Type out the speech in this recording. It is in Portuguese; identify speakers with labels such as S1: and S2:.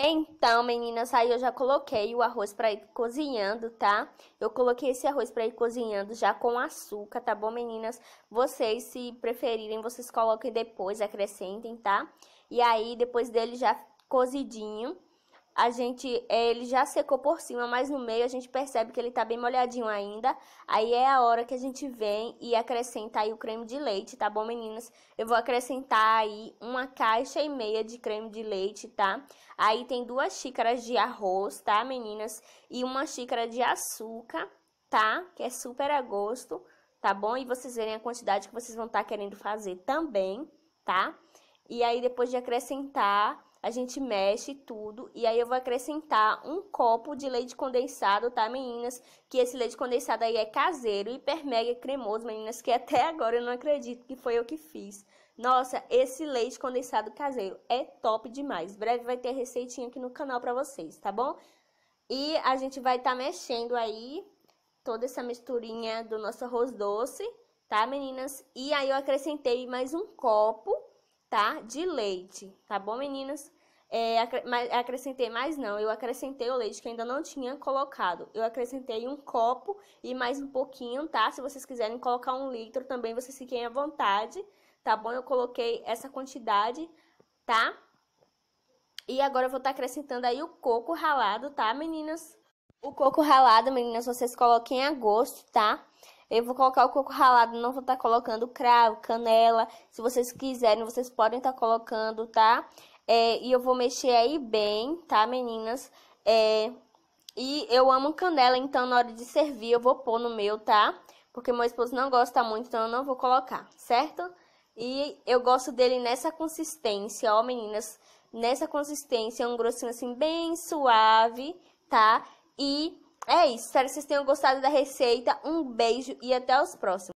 S1: Então, meninas, aí eu já coloquei o arroz para ir cozinhando, tá? Eu coloquei esse arroz para ir cozinhando já com açúcar, tá bom, meninas? Vocês, se preferirem, vocês coloquem depois, acrescentem, tá? E aí, depois dele já cozidinho, a gente é, ele já secou por cima, mas no meio a gente percebe que ele tá bem molhadinho ainda. Aí é a hora que a gente vem e acrescenta aí o creme de leite, tá bom, meninas? Eu vou acrescentar aí uma caixa e meia de creme de leite, tá? Aí tem duas xícaras de arroz, tá, meninas? E uma xícara de açúcar, tá? Que é super a gosto, tá bom? E vocês verem a quantidade que vocês vão estar tá querendo fazer também, tá? E aí depois de acrescentar a gente mexe tudo e aí eu vou acrescentar um copo de leite condensado, tá, meninas? Que esse leite condensado aí é caseiro, hiper mega cremoso, meninas, que até agora eu não acredito que foi eu que fiz. Nossa, esse leite condensado caseiro é top demais. Breve vai ter receitinha aqui no canal pra vocês, tá bom? E a gente vai estar tá mexendo aí toda essa misturinha do nosso arroz doce, tá, meninas? E aí eu acrescentei mais um copo tá? De leite, tá bom, meninas? É, acrescentei mais não, eu acrescentei o leite que ainda não tinha colocado. Eu acrescentei um copo e mais um pouquinho, tá? Se vocês quiserem colocar um litro também, vocês fiquem à vontade, tá bom? Eu coloquei essa quantidade, tá? E agora eu vou estar tá acrescentando aí o coco ralado, tá, meninas? O coco ralado, meninas, vocês coloquem a gosto, tá? Eu vou colocar o coco ralado, não vou estar tá colocando cravo, canela. Se vocês quiserem, vocês podem estar tá colocando, tá? É, e eu vou mexer aí bem, tá, meninas? É, e eu amo canela, então na hora de servir eu vou pôr no meu, tá? Porque meu esposo não gosta muito, então eu não vou colocar, certo? E eu gosto dele nessa consistência, ó, meninas. Nessa consistência, um grossinho assim bem suave, tá? E é isso, espero que vocês tenham gostado da receita. Um beijo e até os próximos.